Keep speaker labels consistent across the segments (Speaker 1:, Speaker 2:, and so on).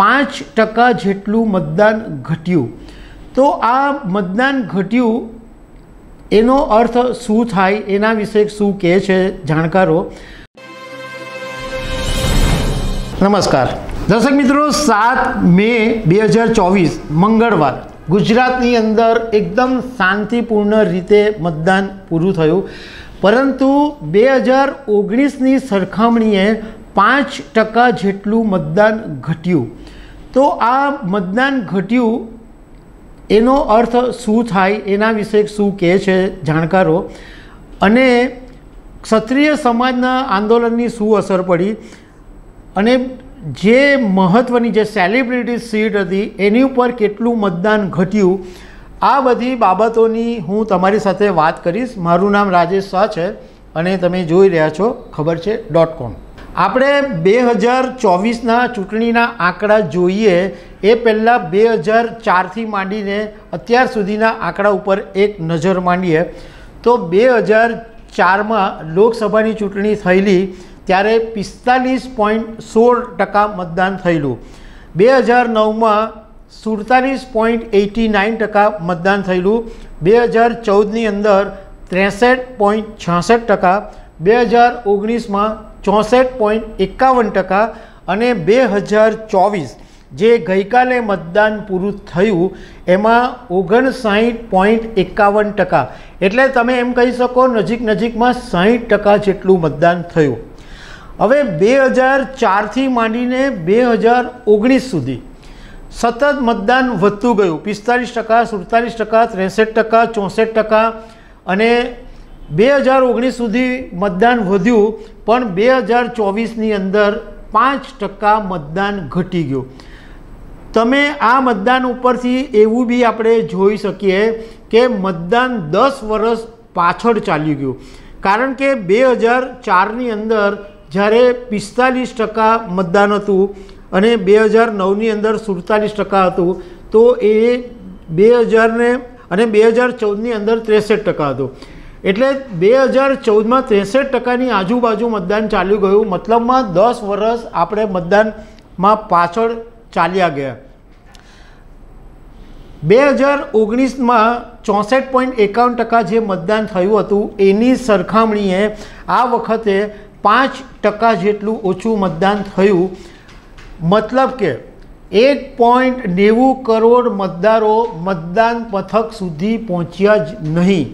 Speaker 1: પાંચ ટકા જેટલું મતદાન ઘટ્યું તો આ મતદાન ઘટ્યું એનો અર્થ શું થાય એના વિશે શું કહે છે જાણકારો નમસ્કાર દર્શક મિત્રો સાત મે બે હજાર ચોવીસ મંગળવાર ગુજરાતની અંદર એકદમ શાંતિપૂર્ણ રીતે મતદાન પૂરું થયું પરંતુ બે હજાર ઓગણીસની સરખામણીએ પાંચ ટકા જેટલું મતદાન ઘટ્યું તો આ મતદાન ઘટ્યું એનો અર્થ શું થાય એના વિશે શું કહે છે જાણકારો અને ક્ષત્રિય સમાજના આંદોલનની શું અસર પડી અને જે મહત્ત્વની જે સેલિબ્રિટી સીટ હતી એની ઉપર કેટલું મતદાન ઘટ્યું આ બધી બાબતોની હું તમારી સાથે વાત કરીશ મારું નામ રાજેશ શાહ છે અને તમે જોઈ રહ્યા છો ખબર છે ડોટ કોમ આપણે બે હજાર ચોવીસના ચૂંટણીના આંકડા જોઈએ એ પહેલાં બે હજાર ચારથી માંડીને અત્યાર સુધીના આંકડા ઉપર એક નજર માંડીએ તો બે હજાર ચારમાં લોકસભાની ચૂંટણી થયેલી ત્યારે પિસ્તાલીસ પોઈન્ટ સોળ ટકા મતદાન થયેલું બે હજાર નવમાં સુડતાલીસ પોઈન્ટ એટી નાઇન ટકા મતદાન થયેલું બે હજાર ચૌદની અંદર ત્રેસઠ પોઈન્ટ છાસઠ ટકા બે હજાર ઓગણીસમાં ચોસઠ પોઈન્ટ એકાવન ટકા અને બે હજાર ચોવીસ જે ગઈકાલે મતદાન પૂરું થયું એમાં ઓગણસાઠ પોઈન્ટ એકાવન ટકા એટલે તમે એમ કહી શકો નજીક નજીકમાં સાહીઠ ટકા જેટલું મતદાન થયું હવે બે હજાર ચારથી માંડીને બે હજાર ઓગણીસ સુધી સતત મતદાન વધતું ગયું પિસ્તાળીસ ટકા સુડતાલીસ ટકા ત્રેસઠ ટકા ચોસઠ ટકા અને બે હજાર ઓગણીસ સુધી મતદાન વધ્યું પણ બે હજાર ચોવીસની અંદર પાંચ ટકા મતદાન ઘટી ગયું તમે આ મતદાન ઉપરથી એવું બી આપણે જોઈ શકીએ કે મતદાન દસ વર્ષ પાછળ ચાલી ગયું કારણ કે બે હજાર ચારની અંદર જ્યારે પિસ્તાલીસ ટકા મતદાન હતું અને બે હજાર નવની અંદર સુડતાલીસ ટકા હતું તો એ બે હજારને અને બે હજાર ચૌદની અંદર ત્રેસઠ ટકા હતું એટલે બે હજાર ચૌદમાં ત્રેસઠ ટકાની આજુબાજુ મતદાન ચાલ્યું ગયું મતલબમાં દસ વર્ષ આપણે મતદાનમાં પાછળ ચાલ્યા ગયા બે હજાર ઓગણીસમાં ચોસઠ પોઈન્ટ એકાવન ટકા જે મતદાન થયું હતું એની સરખામણીએ આ વખતે પાંચ ટકા જેટલું ઓછું મતદાન થયું મતલબ કે એક પોઈન્ટ નેવું કરોડ મતદારો મતદાન પથક સુધી પહોંચ્યા જ નહીં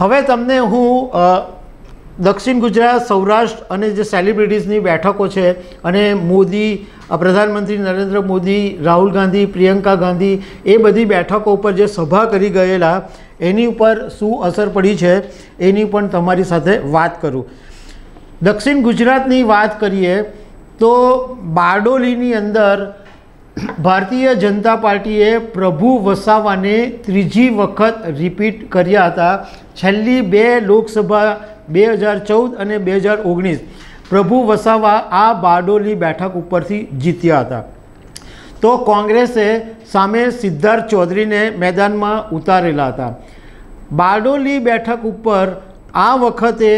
Speaker 1: હવે તમને હું દક્ષિણ ગુજરાત સૌરાષ્ટ્ર અને જે સેલિબ્રિટીઝની બેઠકો છે અને મોદી પ્રધાનમંત્રી નરેન્દ્ર મોદી રાહુલ ગાંધી પ્રિયંકા ગાંધી એ બધી બેઠકો ઉપર જે સભા કરી ગયેલા એની ઉપર શું અસર પડી છે એની પણ તમારી સાથે વાત કરું દક્ષિણ ગુજરાતની વાત કરીએ તો બારડોલીની અંદર ભારતીય જનતા પાર્ટીએ પ્રભુ વસાવાને ત્રીજી વખત રિપીટ કર્યા હતા છેલ્લી બે લોકસભા બે હજાર ચૌદ અને બે હજાર ઓગણીસ પ્રભુ વસાવા આ બારડોલી બેઠક ઉપરથી જીત્યા હતા તો કોંગ્રેસે સામે સિદ્ધાર્થ ચૌધરીને મેદાનમાં ઉતારેલા હતા બારડોલી બેઠક ઉપર આ વખતે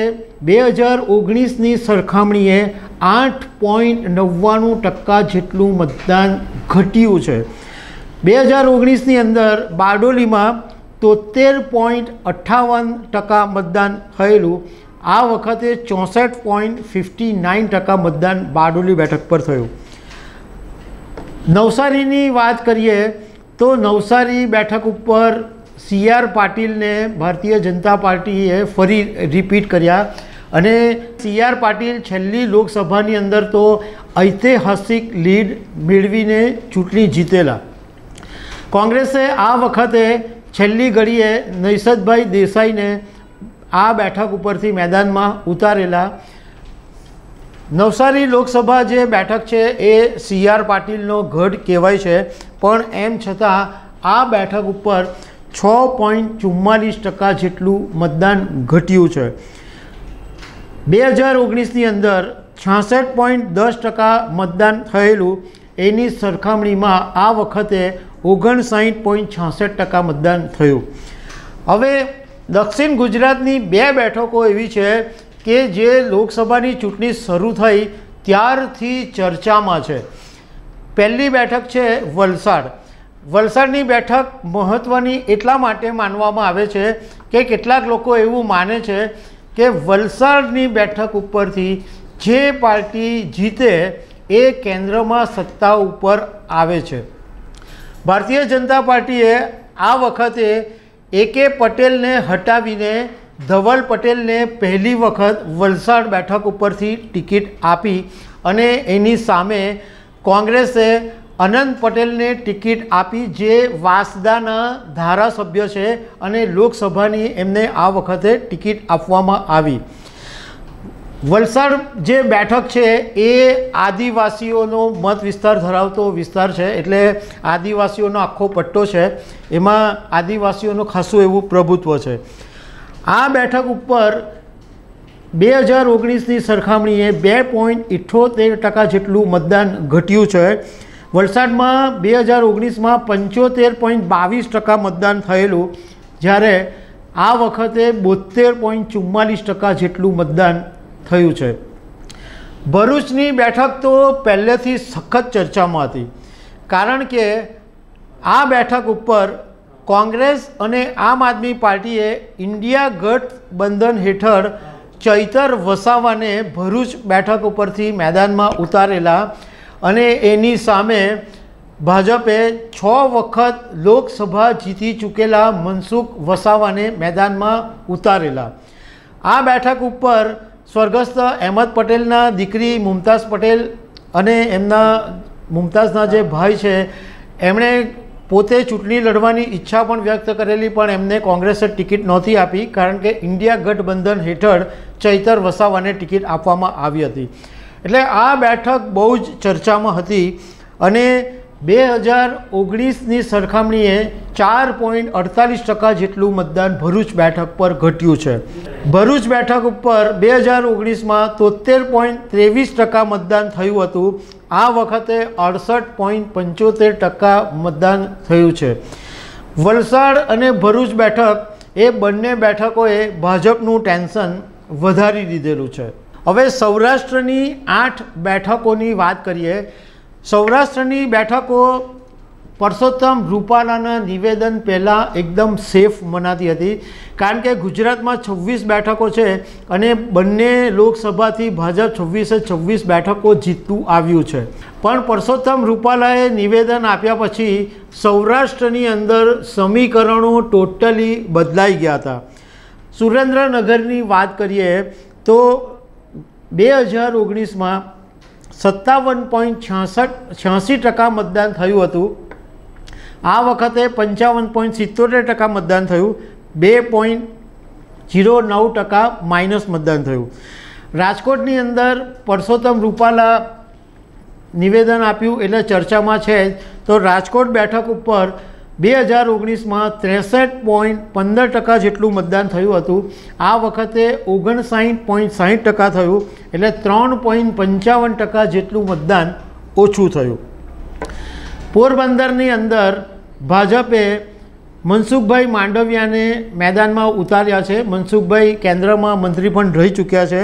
Speaker 1: બે હજાર ઓગણીસની સરખામણીએ આઠ પોઈન્ટ નવ્વાણું ટકા જેટલું મતદાન ઘટ્યું છે બે હજાર ઓગણીસની અંદર બારડોલીમાં તોતેર પોઈન્ટ અઠ્ઠાવન ટકા મતદાન થયેલું આ વખતે ચોસઠ પોઈન્ટ ફિફ્ટી નાઇન ટકા મતદાન બારડોલી બેઠક પર થયું નવસારીની વાત કરીએ તો નવસારી બેઠક ઉપર સી આર પાટીલને ભારતીય જનતા પાર્ટીએ ફરી રિપીટ કર્યા અને સી આર પાટીલ છેલ્લી લોકસભાની અંદર તો ઐતિહાસિક લીડ મેળવીને ચૂંટણી જીતેલા કોંગ્રેસે આ વખતે છેલ્લી ઘડીએ નૈસદભાઈ દેસાઈને આ બેઠક ઉપરથી મેદાનમાં ઉતારેલા નવસારી લોકસભા જે બેઠક છે એ સી આર પાટીલનો ગઢ કહેવાય છે પણ એમ છતાં આ બેઠક ઉપર છ પોઈન્ટ ચુમ્માલીસ ટકા જેટલું મતદાન ઘટ્યું છે બે હજાર ઓગણીસની અંદર છાસઠ પોઈન્ટ દસ ટકા મતદાન થયેલું એની સરખામણીમાં આ વખતે ઓગણસાઠ પોઈન્ટ છાસઠ ટકા મતદાન થયું હવે દક્ષિણ ગુજરાતની બે બેઠકો એવી છે કે જે લોકસભાની ચૂંટણી શરૂ થઈ ત્યારથી ચર્ચામાં છે પહેલી બેઠક છે વલસાડ વલસાડની બેઠક મહત્ત્વની એટલા માટે માનવામાં આવે છે કે કેટલાક લોકો એવું માને છે કે વલસાડની બેઠક ઉપરથી જે પાર્ટી જીતે એ કેન્દ્રમાં સત્તા ઉપર આવે છે ભારતીય જનતા પાર્ટીએ આ વખતે એકે પટેલને હટાવીને ધવલ પટેલને પહેલી વખત વલસાડ બેઠક ઉપરથી ટિકિટ આપી અને એની સામે કોંગ્રેસે અનંત પટેલને ટિકિટ આપી જે વાસદાના ધારાસભ્ય છે અને લોકસભાની એમને આ વખતે ટિકિટ આપવામાં આવી વલસાડ જે બેઠક છે એ આદિવાસીઓનો મત વિસ્તાર ધરાવતો વિસ્તાર છે એટલે આદિવાસીઓનો આખો પટ્ટો છે એમાં આદિવાસીઓનું ખાસું એવું પ્રભુત્વ છે આ બેઠક ઉપર બે હજાર ઓગણીસની સરખામણીએ બે પોઈન્ટ ઇઠ્ઠોતેર ટકા જેટલું મતદાન ઘટ્યું છે વલસાડમાં બે હજાર ઓગણીસમાં પંચોતેર પોઈન્ટ બાવીસ ટકા મતદાન થયેલું જ્યારે આ વખતે બોતેર પોઈન્ટ ચુમ્માલીસ ટકા જેટલું મતદાન થયું છે ભરૂચની બેઠક તો પહેલેથી સખત ચર્ચામાં હતી કારણ કે આ બેઠક ઉપર કોંગ્રેસ અને આમ આદમી પાર્ટીએ ઇન્ડિયા ગઠબંધન હેઠળ ચૈતર વસાવાને ભરૂચ બેઠક ઉપરથી મેદાનમાં ઉતારેલા અને એની સામે ભાજપે છ વખત લોકસભા જીતી ચૂકેલા મનસુખ વસાવાને મેદાનમાં ઉતારેલા આ બેઠક ઉપર સ્વર્ગસ્થ અહેમદ પટેલના દીકરી મુમતાઝ પટેલ અને એમના મુમતાઝના જે ભાઈ છે એમણે પોતે ચૂંટણી લડવાની ઈચ્છા પણ વ્યક્ત કરેલી પણ એમને કોંગ્રેસે ટિકિટ નહોતી આપી કારણ કે ઇન્ડિયા ગઠબંધન હેઠળ ચૈતર વસાવાને ટિકિટ આપવામાં આવી હતી એટલે આ બેઠક બહુ જ ચર્ચામાં હતી અને બે હજાર ઓગણીસની સરખામણીએ ચાર પોઈન્ટ અડતાલીસ ટકા જેટલું મતદાન ભરૂચ બેઠક પર ઘટ્યું છે ભરૂચ બેઠક ઉપર બે હજાર ઓગણીસમાં તોતેર પોઈન્ટ ત્રેવીસ ટકા મતદાન થયું હતું આ વખતે અડસઠ પોઈન્ટ પંચોતેર ટકા મતદાન થયું છે વલસાડ અને ભરૂચ બેઠક એ બંને બેઠકોએ ભાજપનું ટેન્શન વધારી દીધેલું છે હવે સૌરાષ્ટ્રની આઠ બેઠકોની વાત કરીએ સૌરાષ્ટ્રની બેઠકો પરસોત્તમ રૂપાલાના નિવેદન પહેલાં એકદમ સેફ મનાતી હતી કારણ કે ગુજરાતમાં છવ્વીસ બેઠકો છે અને બંને લોકસભાથી ભાજપ છવ્વીસે છવ્વીસ બેઠકો જીતતું આવ્યું છે પણ પરસોત્તમ રૂપાલાએ નિવેદન આપ્યા પછી સૌરાષ્ટ્રની અંદર સમીકરણો ટોટલી બદલાઈ ગયા હતા સુરેન્દ્રનગરની વાત કરીએ તો બે હજાર ઓગણીસમાં સત્તાવન પોઈન્ટ છાસઠ છ્યાસી ટકા મતદાન થયું હતું આ વખતે પંચાવન પોઈન્ટ સિત્તોતેર ટકા મતદાન થયું બે પોઈન્ટ જીરો નવ ટકા માઇનસ મતદાન થયું રાજકોટની અંદર પરસોત્તમ રૂપાલા નિવેદન આપ્યું એટલે ચર્ચામાં છે તો રાજકોટ બેઠક ઉપર બે હજાર ઓગણીસમાં ત્રેસઠ પોઈન્ટ પંદર ટકા જેટલું મતદાન થયું હતું આ વખતે ઓગણસાઠ પોઈન્ટ સાહીઠ ટકા થયું એટલે ત્રણ પોઈન્ટ પંચાવન ટકા જેટલું મતદાન ઓછું થયું પોરબંદરની અંદર ભાજપે મનસુખભાઈ માંડવિયાને મેદાનમાં ઉતાર્યા છે મનસુખભાઈ કેન્દ્રમાં મંત્રી પણ રહી ચૂક્યા છે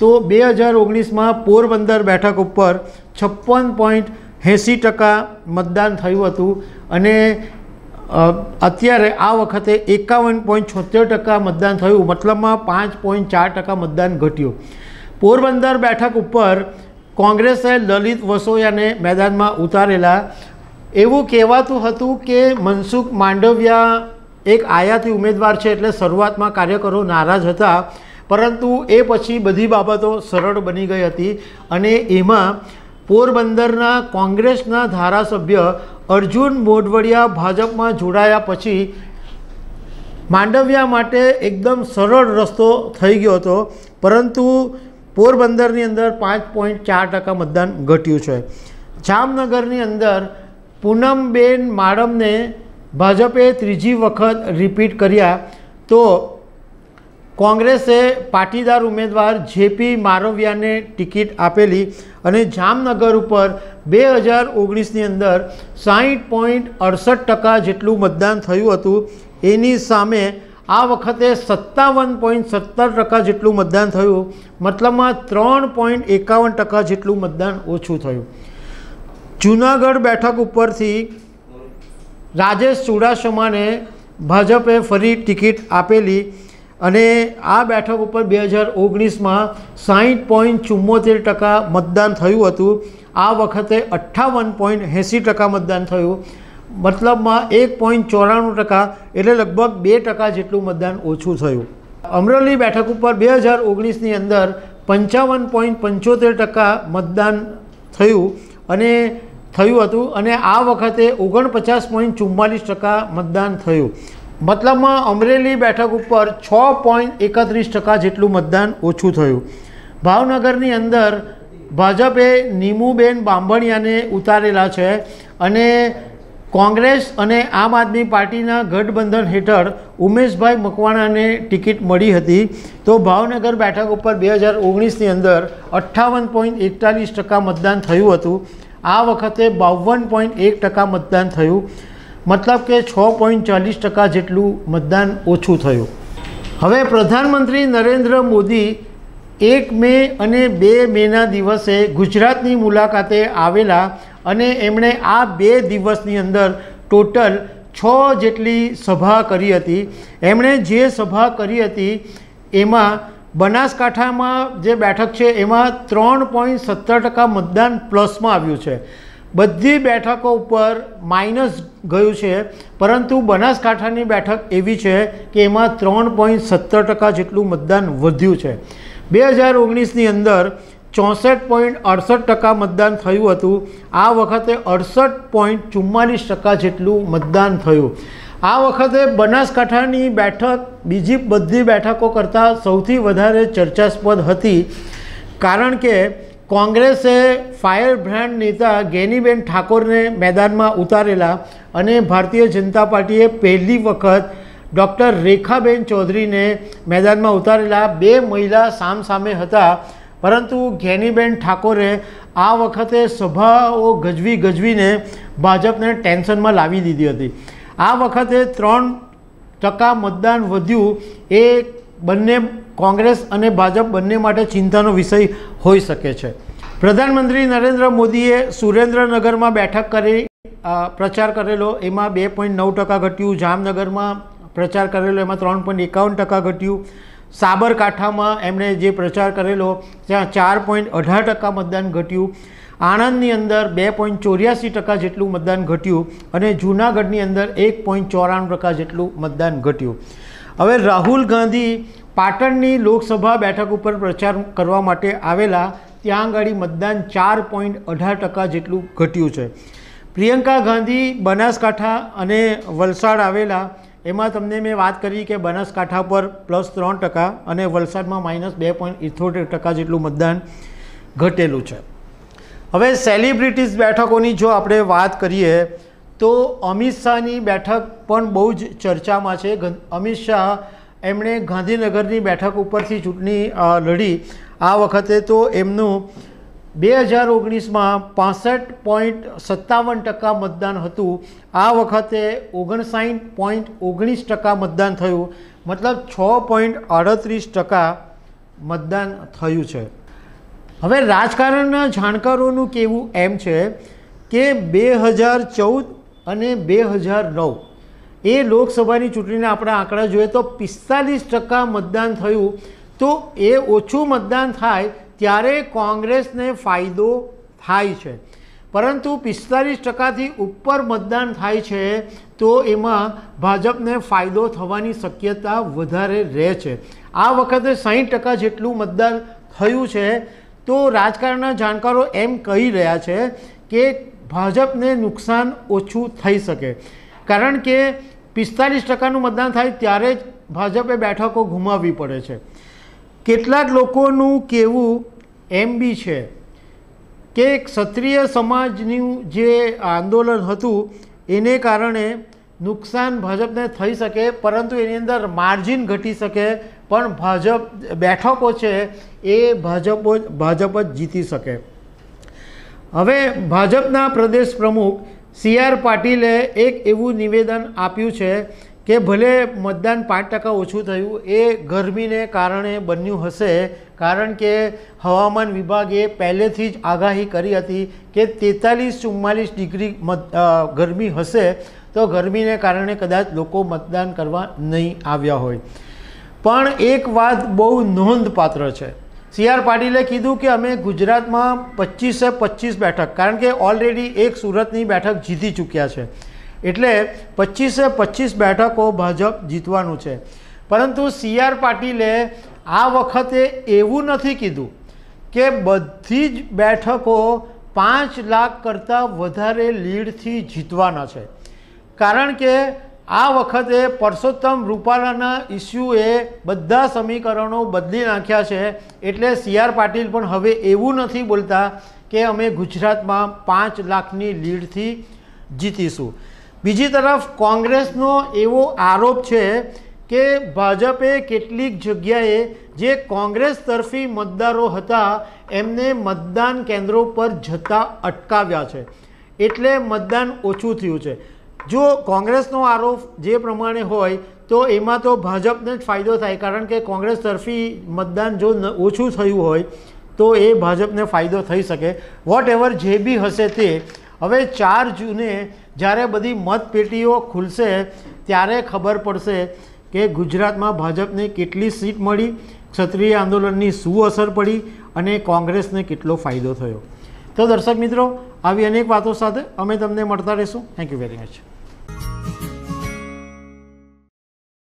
Speaker 1: તો બે હજાર ઓગણીસમાં પોરબંદર બેઠક ઉપર છપ્પન પોઈન્ટ એંસી ટકા મતદાન થયું હતું અને અત્યારે આ વખતે એકાવન પોઈન્ટ છોતેર ટકા મતદાન થયું મતલબમાં પાંચ પોઈન્ટ ચાર ટકા મતદાન ઘટ્યું પોરબંદર બેઠક ઉપર કોંગ્રેસે લલિત વસોયાને મેદાનમાં ઉતારેલા એવું કહેવાતું હતું કે મનસુખ માંડવિયા એક આયાતી ઉમેદવાર છે એટલે શરૂઆતમાં કાર્યકરો નારાજ હતા પરંતુ એ પછી બધી બાબતો સરળ બની ગઈ હતી અને એમાં પોરબંદરના કોંગ્રેસના ધારાસભ્ય અર્જુન મોઢવડિયા ભાજપમાં જોડાયા પછી માંડવિયા માટે એકદમ સરળ રસ્તો થઈ ગયો હતો પરંતુ પોરબંદરની અંદર પાંચ પોઈન્ટ ચાર ટકા મતદાન ઘટ્યું છે જામનગરની અંદર પૂનમબેન માડમને ભાજપે ત્રીજી વખત રિપીટ કર્યા તો કોંગ્રેસે પાટીદાર ઉમેદવાર જેપી મારવિયાને ટિકિટ આપેલી અને જામનગર ઉપર બે હજાર ઓગણીસની અંદર સાહીઠ પોઈન્ટ અડસઠ ટકા જેટલું મતદાન થયું હતું એની સામે આ વખતે સત્તાવન પોઈન્ટ સત્તર ટકા જેટલું મતદાન થયું મતલબમાં ત્રણ પોઈન્ટ એકાવન ટકા જેટલું મતદાન ઓછું થયું જૂનાગઢ બેઠક ઉપરથી રાજેશ ચુડાસમાને ભાજપે ફરી ટિકિટ આપેલી અને આ બેઠક ઉપર બે હજાર ઓગણીસમાં સાહીઠ પોઈન્ટ ચુમ્મોતેર ટકા મતદાન થયું હતું આ વખતે અઠ્ઠાવન પોઈન્ટ એંસી ટકા મતદાન થયું મતલબમાં એક પોઈન્ટ ચોરાણું ટકા એટલે લગભગ બે ટકા જેટલું મતદાન ઓછું થયું અમરેલી બેઠક ઉપર બે હજાર ઓગણીસની અંદર પંચાવન પોઈન્ટ પંચોતેર ટકા મતદાન થયું અને થયું હતું અને આ વખતે ઓગણપચાસ પોઈન્ટ ચુમ્માલીસ ટકા મતદાન થયું મતલબમાં અમરેલી બેઠક ઉપર છ પોઈન્ટ એકત્રીસ ટકા જેટલું મતદાન ઓછું થયું ભાવનગરની અંદર ભાજપે નીમુબેન બાંભણિયાને ઉતારેલા છે અને કોંગ્રેસ અને આમ આદમી પાર્ટીના ગઠબંધન હેઠળ ઉમેશભાઈ મકવાણાને ટિકિટ મળી હતી તો ભાવનગર બેઠક ઉપર બે હજાર ઓગણીસની અંદર અઠ્ઠાવન પોઈન્ટ એકતાલીસ ટકા મતદાન થયું હતું આ વખતે બાવન પોઈન્ટ એક ટકા મતદાન થયું મતલબ કે છ પોઈન્ટ ચાલીસ ટકા જેટલું મતદાન ઓછું થયું હવે પ્રધાનમંત્રી નરેન્દ્ર મોદી એક મે અને બે મેના દિવસે ગુજરાતની મુલાકાતે આવેલા અને એમણે આ બે દિવસની અંદર ટોટલ છ જેટલી સભા કરી હતી એમણે જે સભા કરી હતી એમાં બનાસકાંઠામાં જે બેઠક છે એમાં ત્રણ પોઈન્ટ સત્તર ટકા મતદાન પ્લસમાં આવ્યું છે બધી બેઠકો ઉપર માઇનસ ગયું છે પરંતુ બનાસકાંઠાની બેઠક એવી છે કે એમાં ત્રણ પોઈન્ટ સત્તર ટકા જેટલું મતદાન વધ્યું છે બે હજાર ઓગણીસની અંદર ચોસઠ પોઈન્ટ અડસઠ ટકા મતદાન થયું હતું આ વખતે અડસઠ પોઈન્ટ ચુમ્માલીસ ટકા જેટલું મતદાન થયું આ વખતે બનાસકાંઠાની બેઠક બીજી બધી બેઠકો કરતાં સૌથી વધારે ચર્ચાસ્પદ હતી કારણ કે કોંગ્રેસે ફાયર બ્રાન્ડ નેતા ગેનીબેન ઠાકોરને મેદાનમાં ઉતારેલા અને ભારતીય જનતા પાર્ટીએ પહેલી વખત ડૉક્ટર રેખાબેન ચૌધરીને મેદાનમાં ઉતારેલા બે મહિલા સામસામે હતા પરંતુ ઘેનીબેન ઠાકોરે આ વખતે સભાઓ ગજવી ગજવીને ભાજપને ટેન્શનમાં લાવી દીધી હતી આ વખતે ત્રણ ટકા મતદાન વધ્યું એ બંને કોંગ્રેસ અને ભાજપ બંને માટે ચિંતાનો વિષય હોઈ શકે છે પ્રધાનમંત્રી નરેન્દ્ર મોદીએ સુરેન્દ્રનગરમાં બેઠક કરી પ્રચાર કરેલો એમાં બે પોઈન્ટ નવ ટકા ઘટ્યું જામનગરમાં પ્રચાર કરેલો એમાં ત્રણ પોઈન્ટ એકાવન ટકા ઘટ્યું સાબરકાંઠામાં એમણે જે પ્રચાર કરેલો ત્યાં ચાર પોઈન્ટ અઢાર ટકા મતદાન ઘટ્યું આણંદની અંદર બે પોઈન્ટ ચોર્યાસી ટકા જેટલું મતદાન ઘટ્યું અને જૂનાગઢની અંદર એક પોઈન્ટ ચોરાણું ટકા જેટલું મતદાન ઘટ્યું હવે રાહુલ ગાંધી પાટણની લોકસભા બેઠક ઉપર પ્રચાર કરવા માટે આવેલા ત્યાં આગળ મતદાન ચાર પોઈન્ટ અઢાર ટકા જેટલું ઘટ્યું છે પ્રિયંકા ગાંધી બનાસકાંઠા અને વલસાડ આવેલા એમાં તમને મેં વાત કરી કે બનાસકાંઠા પર પ્લસ ત્રણ ટકા અને વલસાડમાં માઇનસ બે પોઈન્ટ ઇથોતેર ટકા જેટલું મતદાન ઘટેલું છે હવે સેલિબ્રિટીઝ બેઠકોની જો આપણે વાત કરીએ તો અમિત શાહની બેઠક પણ બહુ જ ચર્ચામાં છે અમિત શાહ એમણે ગાંધીનગરની બેઠક ઉપરથી ચૂંટણી લડી આ વખતે તો એમનું બે હજાર ઓગણીસમાં પાસઠ પોઈન્ટ સત્તાવન ટકા મતદાન હતું આ વખતે ઓગણસાઠ પોઈન્ટ ઓગણીસ ટકા મતદાન થયું મતલબ છ પોઈન્ટ અડત્રીસ ટકા મતદાન થયું છે હવે રાજકારણના જાણકારોનું કેવું એમ છે કે બે હજાર ચૌદ અને બે હજાર નવ એ લોકસભાની ચૂંટણીના આપણે આંકડા જોઈએ તો પિસ્તાલીસ ટકા મતદાન થયું તો એ ઓછું મતદાન થાય ત્યારે કોંગ્રેસને ફાયદો થાય છે પરંતુ પિસ્તાલીસ ટકાથી ઉપર મતદાન થાય છે તો એમાં ભાજપને ફાયદો થવાની શક્યતા વધારે રહે છે આ વખતે સાહીઠ ટકા જેટલું મતદાન થયું છે તો રાજકારણના જાણકારો એમ કહી રહ્યા છે કે ભાજપને નુકસાન ઓછું થઈ શકે કારણ કે પિસ્તાલીસ ટકાનું મતદાન થાય ત્યારે જ ભાજપે બેઠકો ગુમાવવી પડે છે કેટલાક લોકોનું કહેવું એમ બી છે કે ક્ષત્રિય સમાજનું જે આંદોલન હતું એને કારણે નુકસાન ભાજપને થઈ શકે પરંતુ એની અંદર માર્જિન ઘટી શકે પણ ભાજપ બેઠકો છે એ ભાજપ ભાજપ જ જીતી શકે હવે ભાજપના પ્રદેશ પ્રમુખ સી આર પાટીલે એક એવું નિવેદન આપ્યું છે કે ભલે મતદાન પાંચ ટકા ઓછું થયું એ ગરમીને કારણે બન્યું હશે કારણ કે હવામાન વિભાગે પહેલેથી જ આગાહી કરી હતી કે તેતાલીસ ચુમ્માલીસ ડિગ્રી ગરમી હશે તો ગરમીને કારણે કદાચ લોકો મતદાન કરવા નહીં આવ્યા હોય પણ એક વાત બહુ નોંધપાત્ર છે સી આર પાટીલે કીધું કે અમે ગુજરાતમાં પચીસે પચીસ બેઠક કારણ કે ઓલરેડી એક સુરતની બેઠક જીતી ચૂક્યા છે એટલે પચીસે પચીસ બેઠકો ભાજપ જીતવાનું છે પરંતુ સી આર પાટીલે આ વખતે એવું નથી કીધું કે બધી જ બેઠકો પાંચ લાખ કરતાં વધારે લીડથી જીતવાના છે કારણ કે આ વખતે પરસોત્તમ રૂપાલાના ઇસ્યુએ બધા સમીકરણો બદલી નાખ્યા છે એટલે સીઆર પાટીલ પણ હવે એવું નથી બોલતા કે અમે ગુજરાતમાં પાંચ લાખની લીડથી જીતીશું બીજી તરફ કોંગ્રેસનો એવો આરોપ છે કે ભાજપે કેટલીક જગ્યાએ જે કોંગ્રેસ તરફી મતદારો હતા એમને મતદાન કેન્દ્રો પર જતા અટકાવ્યા છે એટલે મતદાન ઓછું થયું છે જો કોંગ્રેસનો આરોપ જે પ્રમાણે હોય તો એમાં તો ભાજપને જ ફાયદો થાય કારણ કે કોંગ્રેસ તરફી મતદાન જો ઓછું થયું હોય તો એ ભાજપને ફાયદો થઈ શકે વોટ એવર જે બી હશે તે હવે ચાર જૂને જ્યારે બધી મતપેટીઓ ખુલશે ત્યારે ખબર પડશે કે ગુજરાતમાં ભાજપને કેટલી સીટ મળી ક્ષત્રિય આંદોલનની શું અસર પડી અને કોંગ્રેસને કેટલો ફાયદો થયો તો દર્શક મિત્રો આવી અનેક વાતો સાથે અમે તમને મળતા રહીશું થેન્ક યુ વેરી મચ